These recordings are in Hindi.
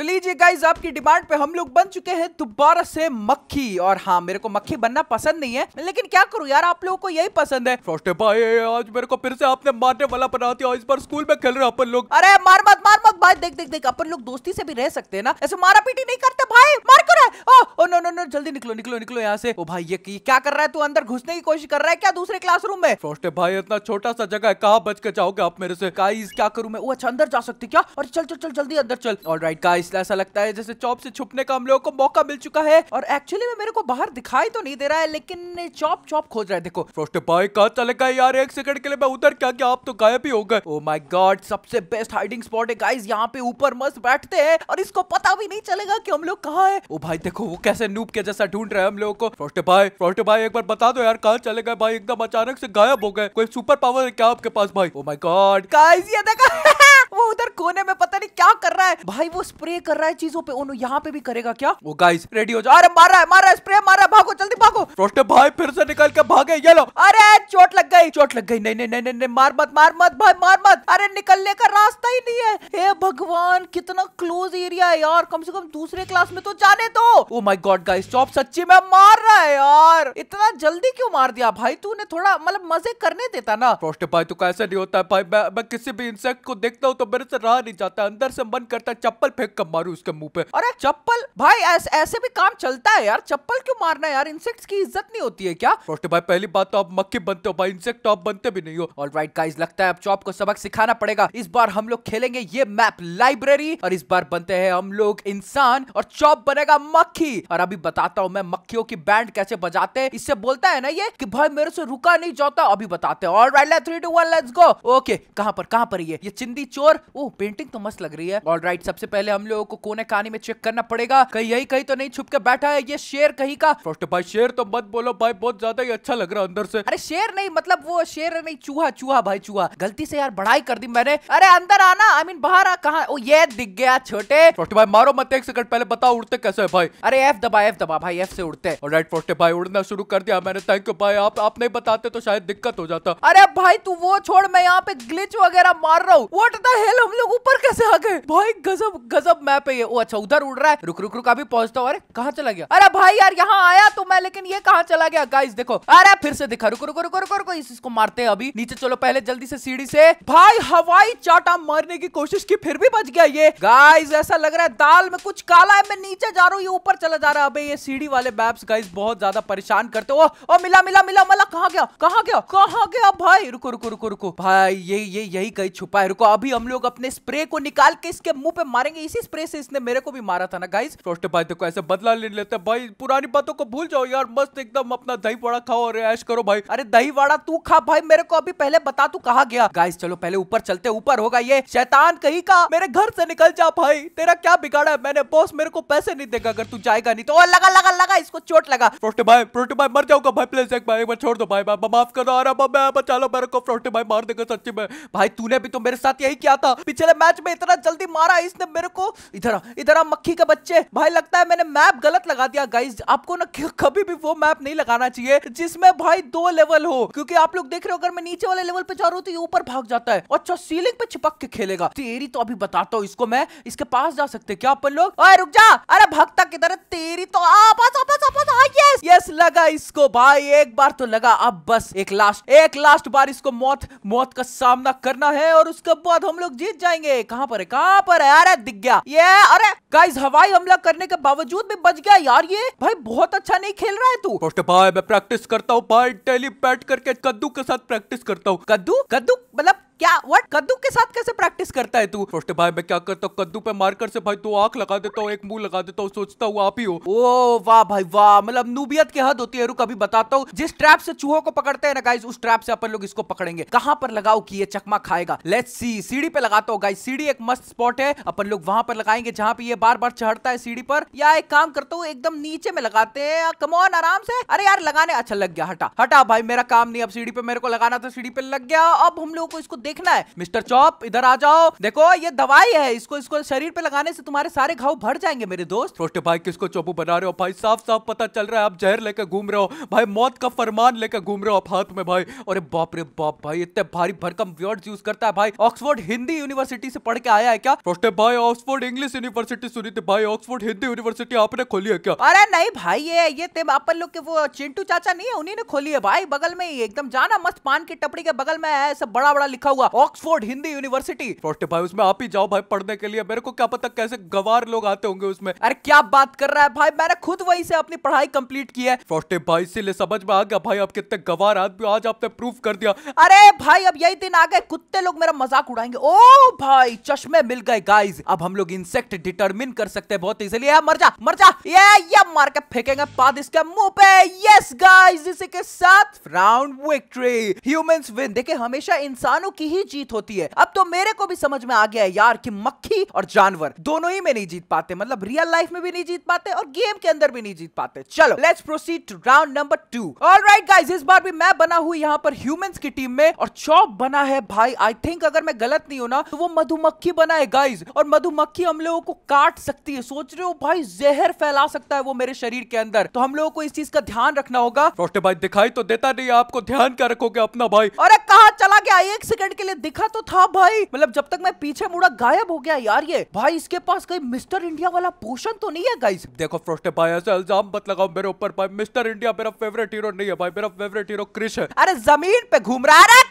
तो लीजिए गाइज आपकी डिमांड पे हम लोग बन चुके हैं दोबारा से मक्खी और हाँ मेरे को मक्खी बनना पसंद नहीं है लेकिन क्या करूँ यार आप लोगों को यही पसंद है छोटे भाई आज मेरे को फिर से आपने मारने वाला बना दिया इस बार स्कूल में खेल रहे अपन लोग अरे मार मत मार मत भाई देख देख देख अपन लोग दोस्ती से भी रह सकते हैं ना ऐसे मारा पीटी नहीं करते भाई मार कर ओ, नो नो नो जल्दी निकलो निकलो निकलो यहाँ से ओ भाई ये क्या कर रहा है तू अंदर घुसने की कोशिश कर रहा है क्या दूसरे क्लासरूम में छोटे भाई इतना छोटा सा जगह है कहाँ बच के जाओगे आप मेरे से गाइज क्या करूँ मैं वो अच्छा अंदर जा सकती क्या और चल चल चल जल्दी अंदर चल ऑल राइट गाइज इसलिए ऐसा लगता है जैसे चॉप से छुपने का हम लोगों को मौका मिल चुका है और एक्चुअली में मेरे को बाहर दिखाई तो नहीं दे रहा है लेकिन चॉप चॉप खोज रहा है देखो फ्रोस्ट भाई कहा चले गए यार एक सेकंड के लिए मैं उधर क्या क्या आप तो गायब ही हो गए ओ माय गॉड सबसे बेस्ट हाइडिंग स्पॉट है गाइस यहाँ पे ऊपर मस्त बैठते हैं और इसको पता भी नहीं चलेगा कि हम लोग कहाँ है ओ oh भाई देखो वो कैसे नूप के जैसा ढूंढ रहे हैं हम लोगों को फ्रोस्ट भाई फ्रोस्ट भाई एक बार बता दो यार कहा चले गए भाई एकदम अचानक से गायब हो गए कोई सुपर पावर है क्या आपके पास भाई ओ माई गॉड गाइस ये देखा वो उधर कोने में पता नहीं क्या कर रहा है भाई वो स्प्रे कर रहा है चीजों पे ओनो यहाँ पे भी करेगा क्या वो गाइस रेडी हो जाओ अरे मार रहा है मार रहा है स्प्रे मार रहा है भागो जल्दी भागो फ्रोस्टर भाई फिर से निकल के भागे ये लो अरे चोट लग गई चोट लग गई नहीं नहीं नहीं नहीं मार मत मार मत भाई मार मत अरे निकलने का रास्ता ही नहीं है हे भगवान कितना क्लोज एरिया है यार कम से कम दूसरे क्लास में तो जाने दो ओ माय गॉड गाइस चॉप सच्ची में मार रहा है यार इतना जल्दी क्यों मार दिया भाई तूने थोड़ा मतलब मजे करने देता ना फ्रोस्टर भाई तो कैसे नहीं होता है भाई मैं, मैं किसी भी इंसेक्ट को देखता हूँ तो मेरे से रहा नहीं जाता अंदर से मन करता है चप्पल फेंक कब मारू उसके मुंह पे अरे चप्पल भाई ऐस, ऐसे भी काम चलता है यार चप्पल क्यों मारना यार इंसेक्ट की इज्जत नहीं होती है क्या रोस्टे भाई पहली बात तो आप मक्खी बनते हो भाई इंसेक्ट तो आप बनते भी नहीं हो ऑल राइट गाइज लगता है अब चॉप को सबक सिखाना पड़ेगा इस बार हम लोग खेलेंगे ये मैप लाइब्रेरी और इस बार बनते हैं हम लोग इंसान और चॉप बनेगा मक्खी और अभी बताता हूँ मैं मक्खियों की बैंड कैसे बजाते हैं इससे बोलता है ना ये कि भाई मेरे से रुका नहीं जाता अभी बताते हैं all right three two one let's go okay कहां पर कहाँ पर ये ये चिंदी चोर ओ पेंटिंग तो मस्त लग रही है ऑल राइट सबसे पहले हम लोगों को कोने कहानी में चेक करना पड़ेगा कहीं यही कहीं तो नहीं छुप के बैठा है ये शेर कहीं का फर्स्ट भाई शेर तो मत बोलो भाई बहुत ज्यादा ही अच्छा लग रहा अंदर से अरे शेर नहीं मतलब वो शेर नहीं चूहा चूहा भाई चूहा गलती से यार बढ़ाई कर दी मैंने अरे अंदर आना आई मीन बाहर आ कहा ओ ये दिख गया छोटे फर्स्ट भाई मारो मत एक सेकंड पहले बताओ उड़ते कैसे है भाई अरे एफ दबा एफ दबा भाई एफ से उड़ते राइट फर्स्ट भाई उड़ना शुरू कर दिया मैंने थैंक यू भाई आप आप नहीं बताते तो शायद दिक्कत हो जाता अरे भाई तू वो छोड़ मैं यहाँ पे ग्लिच वगैरह मार रहा हूँ वॉट द हेल हम लोग ऊपर कैसे आ गए भाई गजब गजब मैप है ये ओ अच्छा उधर उड़ रहा है रुक रुक रुक अभी पहुंचता हूँ अरे कहाँ चला गया अरे भाई यार यहाँ आया तो मैं लेकिन ये कहाँ चला गया गाइस देखो अरे फिर से दिखा रुको रुको रुको रुको रुको इसको मारते हैं अभी नीचे चलो पहले जल्दी से सीढ़ी से भाई हवाई चाटा मारने की कोशिश की फिर भी बच गया ये गाइस ऐसा लग रहा है दाल में कुछ काला है मैं नीचे जा रहा हूँ ये ऊपर चला जा रहा है अभी ये सीढ़ी वाले मैप्स गाइस बहुत ज्यादा परेशान करते हो और मिला मिला मिला मिला कहाँ गया कहाँ गया कहाँ गया भाई रुको रुको रुको रुको भाई ये ये यही कहीं छुपा है रुको अभी हम लोग अपने स्प्रे को निकाल के इसके मुंह पे मारेंगे इसी स्प्रे से इसने मेरे को भी मारा था ना गाइस छोटे भाई देखो ऐसे बदला ले लेते हैं भाई पुरानी बातों को भूल जाओ यार मस्त एकदम अपना दही वड़ा खाओ और ऐश करो भाई अरे दही वड़ा तू खा भाई मेरे को अभी पहले बता तू कहा गया गाइस चलो पहले ऊपर चलते ऊपर होगा ये शैतान कहीं का मेरे घर से निकल जा भाई तेरा क्या बिगाड़ा है मैंने बॉस मेरे को पैसे नहीं देगा अगर तू जाएगा नहीं तो लगा लगा लगा इसको चोट लगा फ्रोटे भाई फ्रोटे भाई मर जाऊंगा भाई प्लीज एक बार छोड़ दो भाई माफ करो बचा लो मेरे को फ्रोटे भाई मार देगा सच्ची में भाई तूने भी तो मेरे साथ यही किया था पिछले मैच में इतना जल्दी मारा इसने मेरे को इधर इधर मक्खी के बच्चे भाई लगता है मैंने मैप गलत लगा दिया गाइज आपको ना कभी भी वो मैप नहीं लगाना चाहिए जिसमें भाई दो लेवल हो क्योंकि आप लोग देख रहे हो अगर मैं नीचे वाले लेवल पे जा रहा हूँ तो ये ऊपर भाग जाता है अच्छा सीलिंग पे चिपक के खेलेगा तेरी तो अभी बताता हूँ इसको मैं इसके पास जा सकते क्या अपन लोग अरे रुक जा अरे भागता किधर है तेरी तो आपस आपस आपस यस यस लगा इसको भाई एक बार तो लगा अब बस एक लास्ट एक लास्ट बार इसको मौत मौत का सामना करना है और उसके बाद हम लोग जीत जाएंगे कहाँ पर है कहाँ पर है अरे दिख गया ये अरे गाइस हवाई हमला करने के बावजूद भी बच गया यार ये भाई बहुत अच्छा नहीं खेल रहा है तू पोस्ट भाई मैं प्रैक्टिस करता हूँ भाई टेलीपैट करके कद्दू के साथ प्रैक्टिस करता हूँ कद्दू कद्दू मतलब क्या व्हाट कद्दू के साथ कैसे प्रैक्टिस करता है तू छोटे भाई मैं क्या करता हूँ कद्दू पे मारकर से भाई दो आंख लगा देता हूँ एक मुंह लगा देता हूँ सोचता हूँ आप ही हो ओ वाह भाई वाह मतलब नूबियत की हद होती है रुक अभी बताता हूँ जिस ट्रैप से चूहों को पकड़ते हैं ना गाइज उस ट्रैप से अपन लोग इसको पकड़ेंगे कहाँ पर लगाओ की ये चकमा खाएगा लेट सी सीढ़ी पे लगाता हूँ गाइज सीढ़ी एक मस्त स्पॉट है अपन लोग वहां पर लगाएंगे जहाँ पे ये बार बार चढ़ता है सीढ़ी पर या एक काम करता हूँ एकदम नीचे में लगाते हैं कमोन आराम से अरे यार लगाने अच्छा लग गया हटा हटा भाई मेरा काम नहीं अब सीढ़ी पे मेरे को लगाना था सीढ़ी पे लग गया अब हम लोग को इसको देखना है मिस्टर चौप इधर आ जाओ देखो ये दवाई है इसको इसको शरीर पे लगाने से तुम्हारे सारे घाव भर जाएंगे मेरे दोस्त छोटे भाई किसको चौपू बना रहे हो भाई साफ साफ पता चल रहा है आप जहर लेकर घूम रहे हो भाई मौत का फरमान लेकर घूम रहे हो आप हाथ में भाई और बाप रे बाप भाई इतने भारी भरकम वर्ड यूज करता है भाई ऑक्सफोर्ड हिंदी यूनिवर्सिटी से पढ़ के आया है क्या छोटे भाई ऑक्सफोर्ड इंग्लिश यूनिवर्सिटी सुनी थी भाई ऑक्सफोर्ड हिंदी यूनिवर्सिटी आपने खोली है क्या अरे नहीं भाई ये ये अपन लोग के वो चिंटू चाचा नहीं है उन्हीं ने खोली है भाई बगल में ही एकदम जाना मस्त पान की टपड़ी के बगल में है सब बड़ा बड़ा लिखा हुआ हुआ ऑक्सफोर्ड हिंदी यूनिवर्सिटी छोटे भाई उसमें आप ही जाओ भाई पढ़ने के लिए मेरे को क्या पता कैसे गवार लोग आते होंगे उसमें अरे क्या बात कर रहा है भाई मैंने खुद वही से अपनी पढ़ाई कंप्लीट की है छोटे भाई इसीलिए समझ में आ गया भाई आप कितने गवार आदमी आज आपने प्रूफ कर दिया अरे भाई अब यही दिन आ गए कुत्ते लोग मेरा मजाक उड़ाएंगे ओ भाई चश्मे मिल गए गाइज अब हम लोग इंसेक्ट डिटरमिन कर सकते हैं बहुत इजीली मर जा मर जा ये ये मार के फेंकेंगे पाद इसके मुंह पे यस गाइस इसी के साथ राउंड विक्ट्री ह्यूमंस विन देखिए हमेशा इंसानों की ही जीत होती है अब तो मेरे को भी समझ में आ गया है यार कि मक्खी और जानवर दोनों ही में नहीं जीत पाते मतलब रियल लाइफ में भी नहीं जीत पाते और गेम के अंदर भी नहीं जीत पाते चलो let's proceed to round number two all right guys इस बार भी मैं बना हुई यहाँ पर ह्यूमन की टीम में और चौप बना है भाई आई थिंक अगर मैं गलत नहीं हूं ना तो वो मधुमक्खी बना है गाइज और मधुमक्खी हम लोगों को काट सकती है सोच रहे हो भाई जहर फैला सकता है वो मेरे शरीर के अंदर तो हम लोगों को इस चीज का ध्यान रखना होगा भाई दिखाई तो देता नहीं आपको ध्यान क्या रखोगे अपना भाई अरे कहा चला गया एक सेकंड सेकंड के लिए दिखा तो था भाई मतलब जब तक मैं पीछे मुड़ा गायब हो गया यार ये भाई इसके पास कोई मिस्टर इंडिया वाला पोषण तो नहीं है गाइस देखो फ्रोस्टे भाई ऐसे इल्जाम मत लगाओ मेरे ऊपर भाई मिस्टर इंडिया मेरा फेवरेट हीरो नहीं है भाई मेरा फेवरेट हीरो क्रिश है अरे जमीन पे घूम रहा है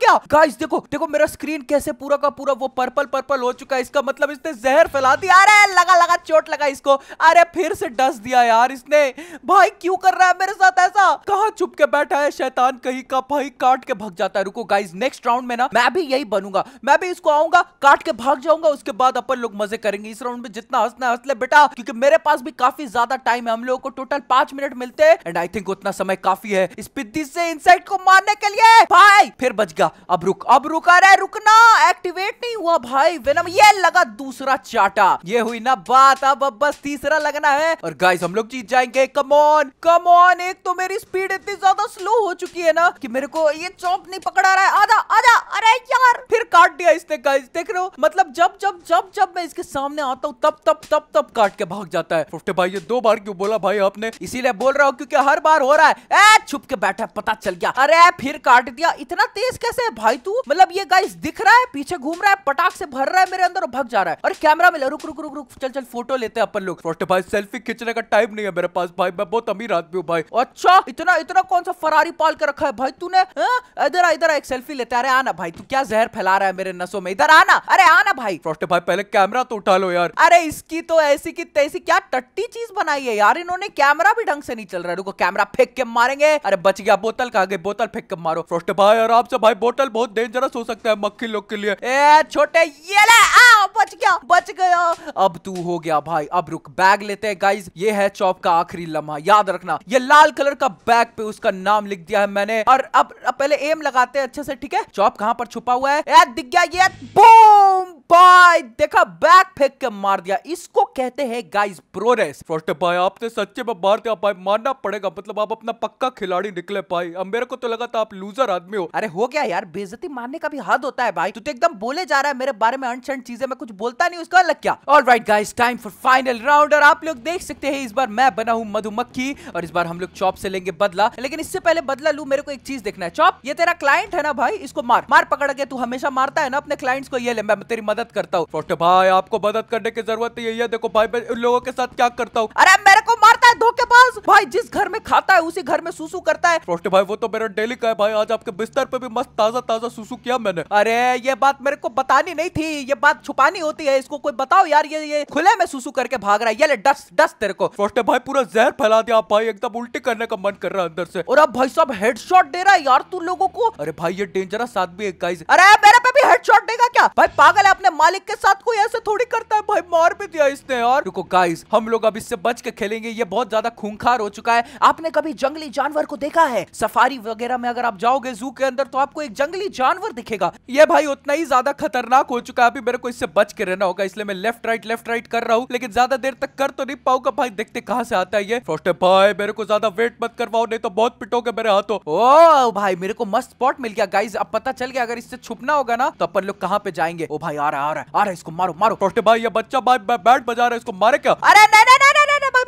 क्या गाइस देखो देखो मेरा स्क्रीन कैसे पूरा का पूरा वो पर्पल पर्पल हो चुका है इसका मतलब इसने जहर फैला दिया अरे लगा लगा चोट लगा इसको अरे फिर से डस दिया यार इसने भाई क्यों कर रहा है मेरे साथ ऐसा कहा छुप के बैठा है शैतान कहीं का भाई काट के भाग जाता है रुको गाइज नेक्स्ट राउंड में ना मैं भी यही बनूंगा मैं भी इसको आऊंगा काट के भाग जाऊंगा उसके बाद अपन लोग मजे करेंगे इस राउंड में जितना हंसना हंस ले बेटा क्योंकि मेरे पास भी काफी ज्यादा टाइम है हम लोगों को टोटल पांच मिनट मिलते हैं एंड आई थिंक उतना समय काफी है इस पिद्दी से इंसाइट को मारने के लिए भाई फिर बच गया गया अब रुक अब रुका रहा है रुकना एक्टिवेट नहीं हुआ भाई वेनम ये लगा दूसरा चाटा ये हुई ना बात अब अब बस तीसरा लगना है और गाइस हम लोग जीत जाएंगे कमोन कमोन एक तो मेरी स्पीड इतनी ज्यादा स्लो हो चुकी है ना कि मेरे को ये चौंप नहीं पकड़ा रहा है आधा आधा अरे यार फिर काट दिया इसने गाइस देख रहे हो मतलब जब जब जब जब मैं इसके सामने आता हूँ तब तब तब तब काट के भाग जाता है फुफ्टे भाई ये दो बार क्यों बोला भाई आपने इसीलिए बोल रहा हूँ क्योंकि हर बार हो रहा है छुप के बैठा पता चल गया अरे फिर काट दिया इतना तेज कैसे कैसे है भाई तू मतलब ये गाइस दिख रहा है पीछे घूम रहा है पटाख से भर रहा है मेरे अंदर और जा रहा है अरे कैमरा मिला रुक रुक रुक रुक चल चल फोटो लेते हैं अपन लोग भाई सेल्फी खींचने का टाइम नहीं है मेरे पास भाई मैं बहुत अमीर आदमी हूँ भाई अच्छा इतना इतना कौन सा फरारी पाल कर रखा है भाई तूने हाँ? इधर इधर एक सेल्फी लेते अरे आना भाई तू क्या जहर फैला रहा है मेरे नसों में इधर आना अरे आना भाई भाई पहले कैमरा तो उठा लो यार अरे इसकी तो ऐसी की तैसी क्या टट्टी चीज बनाई है यार इन्होंने कैमरा भी ढंग से नहीं चल रहा है रुको कैमरा फेंक के मारेंगे अरे बच गया बोतल कहा गई बोतल फेंक के मारो भाई आराम से भाई होटल बहुत डेंजरस हो सकता है मक्खी लोग के लिए ए छोटे ये ले आ, बच गया बच गया अब तू हो गया भाई अब रुक बैग लेते हैं गाइज ये है चौप का आखिरी लम्हा याद रखना ये लाल कलर का बैग पे उसका नाम लिख दिया है मैंने और अब, अब पहले एम लगाते हैं अच्छे से ठीक है चौप कहाँ पर छुपा हुआ है यार दिख गया ये बूम भाई देखा बैग फेंक के मार दिया इसको कहते हैं गाइस प्रोरेस फर्स्ट भाई आपने सच्चे में मार दिया भाई मारना पड़ेगा मतलब आप अपना पक्का खिलाड़ी निकले भाई अब मेरे को तो लगा था आप लूजर आदमी हो अरे हो गया यार यार बेजती मारने का भी हद होता है भाई तू तो एकदम बोले जा रहा है मेरे बारे में अनशन चीजें मैं कुछ बोलता नहीं उसका अलग क्या all right guys time for final round और आप लोग देख सकते हैं इस बार मैं बना हूँ मधुमक्खी और इस बार हम लोग चॉप से लेंगे बदला लेकिन इससे पहले बदला लू मेरे को एक चीज देखना है चॉप ये तेरा क्लाइंट है ना भाई इसको मार मार पकड़ के तू हमेशा मारता है ना अपने क्लाइंट्स को ये ले मैं तेरी मदद करता हूँ भाई आपको मदद करने की जरूरत नहीं है देखो भाई मैं उन लोगों के साथ क्या करता हूँ अरे मेरे दो के पास भाई जिस घर में खाता है उसी घर में सुसु करता है छोटे भाई वो तो मेरा डेली का है भाई आज आपके बिस्तर पे भी मस्त ताजा ताजा सुसु किया मैंने अरे ये बात मेरे को बतानी नहीं थी ये बात छुपानी होती है इसको कोई बताओ यार ये ये खुले में सुसु करके भाग रहा है ये ले डस्ट डस्ट तेरे को छोटे भाई पूरा जहर फैला दिया आप भाई एकदम उल्टी करने का मन कर रहा है अंदर से और अब भाई साहब हेडशॉट दे रहा है यार तू लोगो को अरे भाई ये डेंजरस आदमी है गाइस अरे मेरे हेडशॉट देगा क्या भाई पागल है अपने मालिक के साथ कोई ऐसे थोड़ी करता है भाई मार भी दिया इसने यार देखो गाइस हम लोग अब इससे बच के खेलेंगे ये बहुत ज्यादा खूंखार हो चुका है आपने कभी जंगली जानवर को देखा है सफारी वगैरह में अगर आप जाओगे जू के अंदर तो आपको एक जंगली जानवर दिखेगा ये भाई उतना ही ज्यादा खतरनाक हो चुका है अभी मेरे को इससे बच के रहना होगा इसलिए मैं लेफ्ट राइट लेफ्ट राइट कर रहा हूँ लेकिन ज्यादा देर तक कर तो नहीं पाऊंगा भाई देखते कहा से आता है ये फर्स्ट भाई मेरे को ज्यादा वेट मत करवाओ नहीं तो बहुत पिटोगे मेरे हाथों ओ भाई मेरे को मस्त स्पॉट मिल गया गाइज अब पता चल गया अगर इससे छुपना होगा ना तो अपन लोग कहाँ पे जाएंगे ओ भाई आ रहा आ रहा है आ रहा है इसको मारो मारो छोटे भाई ये बच्चा भाई बैट बजा रहा है इसको मारे क्या अरे नहीं नहीं नहीं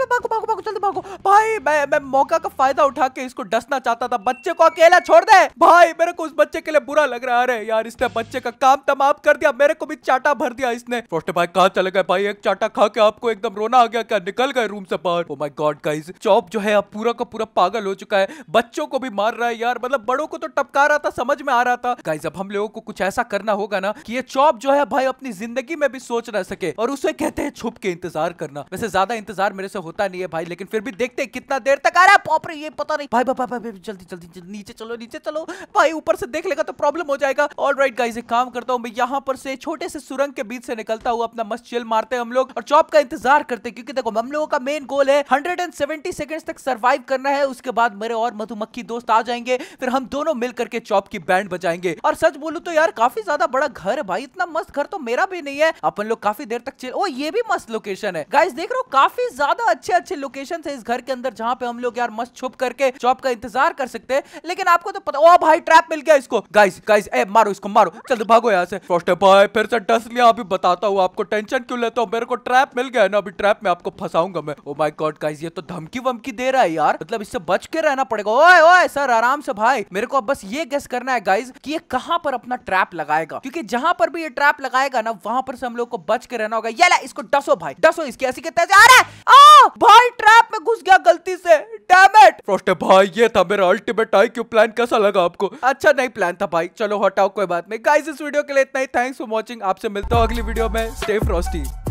भागो भागो भागो भागो जल्दी भागो भाई मैं मैं मौका का फायदा उठा के इसको डसना चाहता था बच्चे को अकेला छोड़ दे भाई मेरे को उस बच्चे के लिए बुरा लग रहा है यार इसने बच्चे का काम तमाम कर दिया मेरे को भी चाटा भर दिया इसने छोटे भाई कहा चले गए भाई एक चाटा खा के आपको एकदम रोना आ गया क्या निकल गए रूम से बाहर ओ माई गॉड गाइज चौप जो है अब पूरा का पूरा पागल हो चुका है बच्चों को भी मार रहा है यार मतलब बड़ों को तो टपका रहा था समझ में आ रहा था गाइज अब हम लोगों को कुछ ऐसा करना होगा ना कि ये चौप जो है भाई अपनी जिंदगी में भी सोच ना सके और उसे कहते हैं छुप के इंतजार करना वैसे ज्यादा इंतजार मेरे से हो होता नहीं है भाई लेकिन फिर भी देखते हैं कितना देर तक आ रहा है पॉपर ये पता नहीं भाई भाई भाई भाई जल्दी जल्दी नीचे चलो नीचे चलो भाई ऊपर से देख लेगा तो प्रॉब्लम हो जाएगा ऑल राइट गाइज एक काम करता हूँ मैं यहाँ पर से छोटे से सुरंग के बीच से निकलता हुआ अपना मस्त चिल मारते हैं हम लोग और चॉप का इंतजार करते हैं क्योंकि देखो हम लोगों का मेन गोल है हंड्रेड एंड सेवेंटी सेकंड तक सर्वाइव करना है उसके बाद मेरे और मधुमक्खी दोस्त आ जाएंगे फिर हम दोनों मिल करके चॉप की बैंड बजाएंगे और सच बोलू तो यार काफी ज्यादा बड़ा घर है भाई इतना मस्त घर तो मेरा भी नहीं है अपन लोग काफी देर तक चिल ओ ये भी मस्त लोकेशन है गाइज देख रहे हो काफी ज्यादा अच्छे अच्छे लोकेशन है इस घर के अंदर जहाँ पे हम लोग यार मस्त छुप करके चॉप का इंतजार कर सकते हैं लेकिन आपको तो पता ओ भाई ट्रैप मिल गया इसको गाइस गाइस ए मारो इसको मारो चल भागो यहाँ से फर्स्ट भाई फिर से डस लिया अभी बताता हूँ आपको टेंशन क्यों लेता हूँ मेरे को ट्रैप मिल गया है ना अभी ट्रैप में आपको फंसाऊंगा मैं ओ माई गॉड गाइस ये तो धमकी वमकी दे रहा है यार मतलब इससे बच के रहना पड़ेगा ओए ओए सर आराम से भाई मेरे को अब बस ये गेस करना है गाइज की ये कहाँ पर अपना ट्रैप लगाएगा क्योंकि जहाँ पर भी ये ट्रैप लगाएगा ना वहाँ पर से हम लोग को बच के रहना होगा ये ला इसको डसो भाई डसो इसकी ऐसी के अरे भाई ट्रैप में घुस गया गलती से डैमेट फ्रोस्टे भाई ये था मेरा अल्टीमेट क्यू प्लान कैसा लगा आपको अच्छा नहीं प्लान था भाई चलो हटाओ कोई बात नहीं गाइस इस वीडियो के लिए इतना ही थैंक्स फॉर वॉचिंग आपसे मिलता हूँ अगली वीडियो में स्टे फ्रॉस्टी